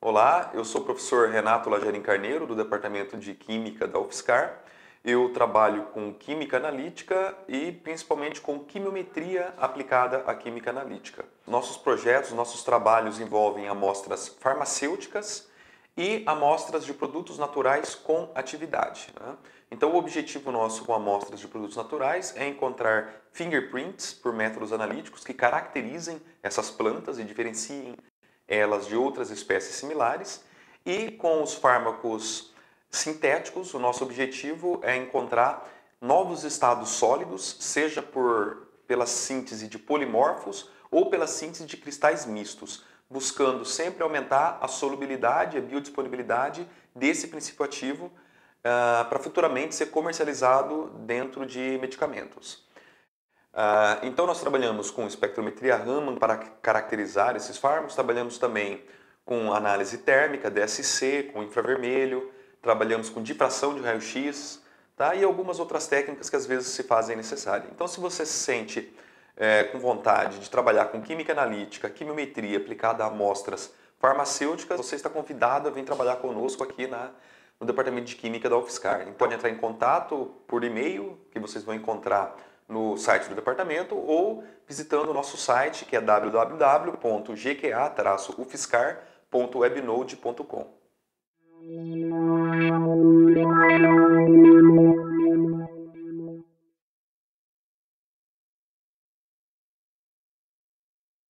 Olá, eu sou o professor Renato Lajarin Carneiro, do Departamento de Química da UFSCar. Eu trabalho com química analítica e principalmente com quimiometria aplicada à química analítica. Nossos projetos, nossos trabalhos envolvem amostras farmacêuticas e amostras de produtos naturais com atividade. Né? Então, o objetivo nosso com amostras de produtos naturais é encontrar fingerprints por métodos analíticos que caracterizem essas plantas e diferenciem elas de outras espécies similares. E com os fármacos sintéticos, o nosso objetivo é encontrar novos estados sólidos, seja por, pela síntese de polimorfos ou pela síntese de cristais mistos, buscando sempre aumentar a solubilidade, a biodisponibilidade desse princípio ativo uh, ah, para futuramente ser comercializado dentro de medicamentos. Uh, então nós trabalhamos com espectrometria Raman para caracterizar esses fármacos, trabalhamos também com análise térmica, DSC, com infravermelho, trabalhamos com difração de raio-x tá? e algumas outras técnicas que às vezes se fazem necessárias. Então se você se sente é, com vontade de trabalhar com química analítica, quimiometria aplicada a amostras farmacêuticas, você está convidado a vir trabalhar conosco aqui na, no Departamento de Química da UFSCar. Então, pode entrar em contato por e-mail, que vocês vão encontrar no site do departamento, ou visitando o nosso site, que é www.gqa-ufscar.webnode.com.